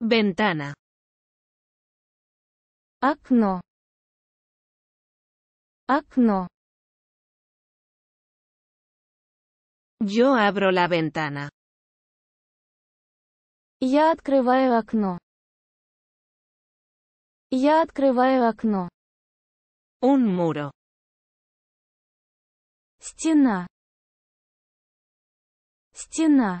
Ventana. Окно. Окно. Yo abro la ventana. Я открываю окно. Я открываю окно. Un muro. Стена. Стена.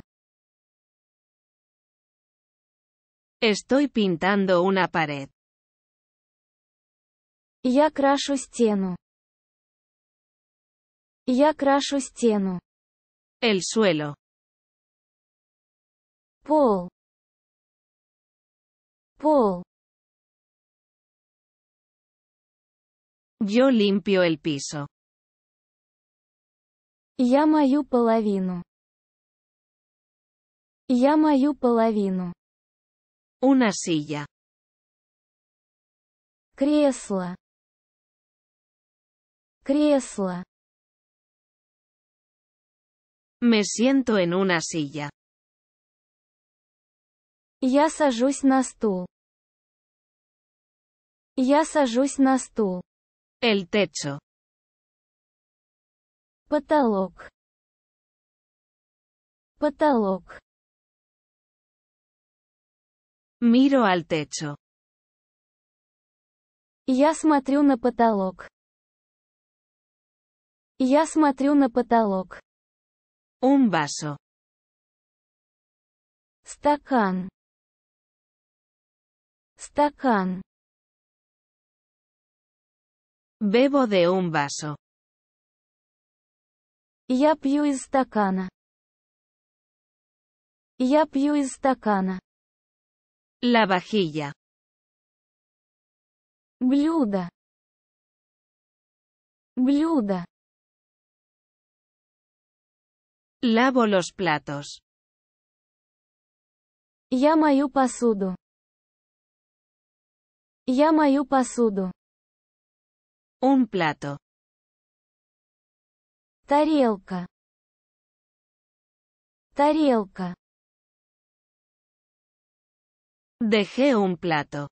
Estoy pintando una pared. Я крашу стену. Я крашу стену. El suelo. Пол. Пол. Yo limpio el piso. Я мою половину. Я мою половину. Una silla. Criesla. Criesla. Me siento en una silla. Yasa na Stul. Yasa Stul. El techo. Miro al techo. Я смотрю на потолок. Я смотрю на потолок. Un vaso. Стакан. Стакан. Bebo de un vaso. Я пью из стакана. Я пью из стакана. la vajilla bluda bluda lavo los platos yama yupasudo. Llamo yama un plato Tarielka. Dejé un plato.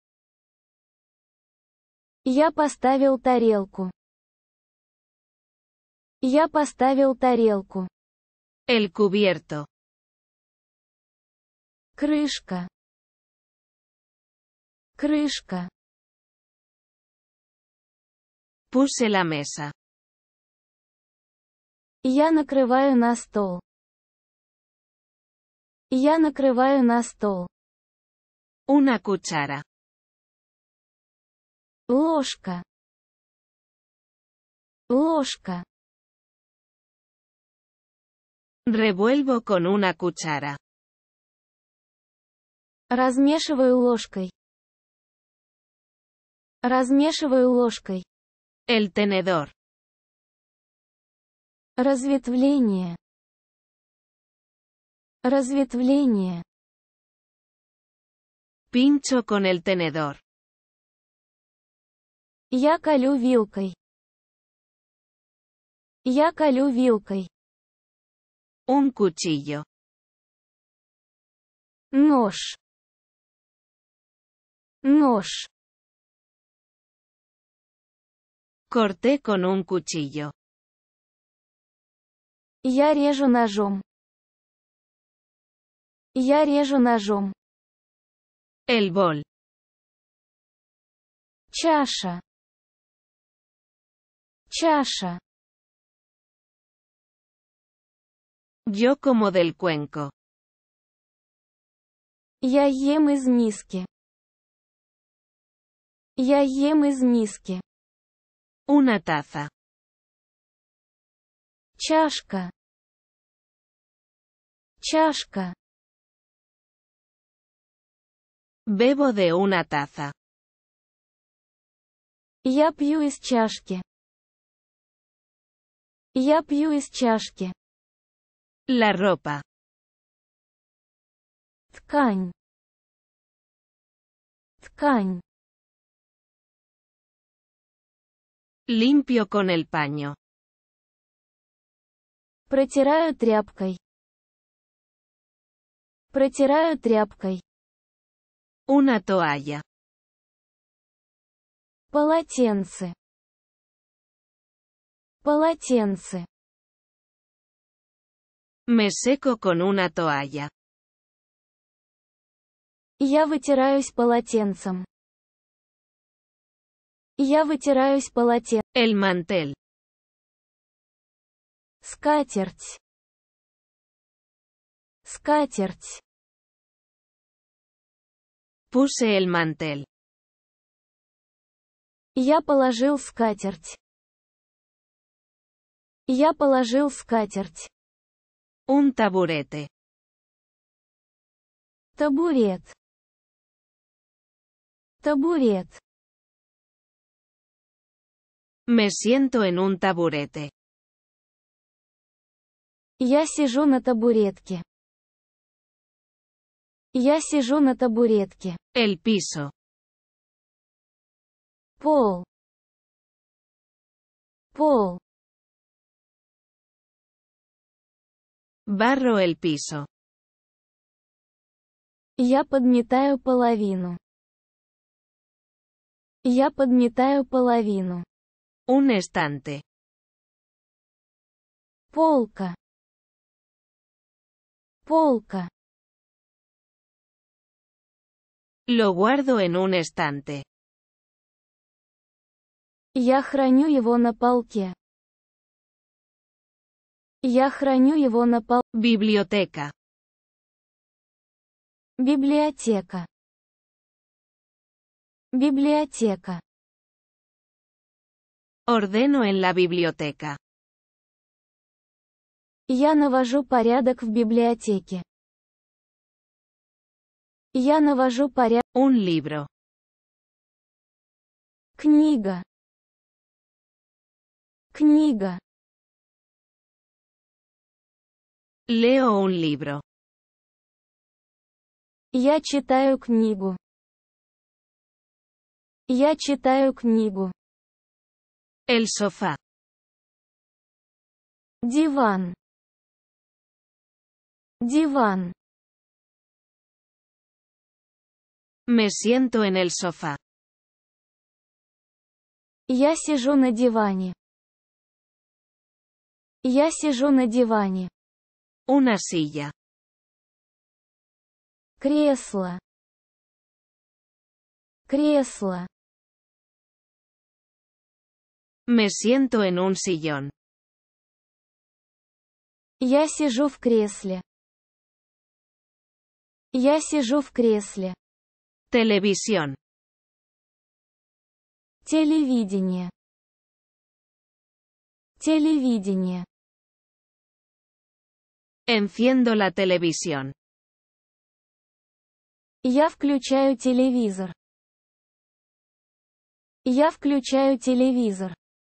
Я поставил тарелку. Я поставил тарелку. El cubierto. Крышка. Крышка. Puse la mesa. Я накрываю на стол. Я накрываю на стол. Una cuchara. Ложка. Ложка. Revuelvo con una cuchara. Размешиваю ложкой. Размешиваю ложкой. El tenedor. Разветвление. Разветвление. Пинчо con el tenedor. Я колю вилкой. Я колю вилкой. Un cuchillo. Нож. Нож. Corté con un cuchillo. Я режу ножом. Я режу ножом. El bol. Chasha. Chasha. Yo como del cuenco. Ya yem iz miske. Ya yem iz miske. Una taza. Chashka. Chashka. Bebo de una taza. Ya pio iz Ya pio La ropa. Tkany. Tkany. Limpio con el paño. Protirayo triapkoy. Protirayo triapkoy. Una toalla. Полотенце. Полотенце. Me seco con una toalla. Я вытираюсь полотенцем. Я вытираюсь полотенцем. El mantel. Скатерть. Скатерть. Puse el mantel. Я положил скатерть. Я положил скатерть. Un taburete. Табурет. Табурет. Me siento en un taburete. Я сижу на табуретке. Я сижу на табуретке. El piso. Пол. Пол. Барро el piso. Я подметаю половину. Я подметаю половину. Un estante. Полка. Полка. Lo guardo en un estante. Я храню его на полке. Я храню его на пол... Библиотека. Библиотека. Библиотека. Ордено en la biblioteca. Я навожу порядок в библиотеке. Я навожу порядок. Un libro. Книга. Книга. Leo un libro. Я читаю книгу. Я читаю книгу. El sofá. Диван. Диван. Me siento en el sofá. Я сижу на диване. Я сижу на диване. Una silla. Кресло. Кресло. Me siento en un sillón. Я сижу в кресле. Я сижу в кресле. Televisión. Телевидение. Телевидение. Enciendo la televisión. Я включаю телевизор. Я включаю телевизор.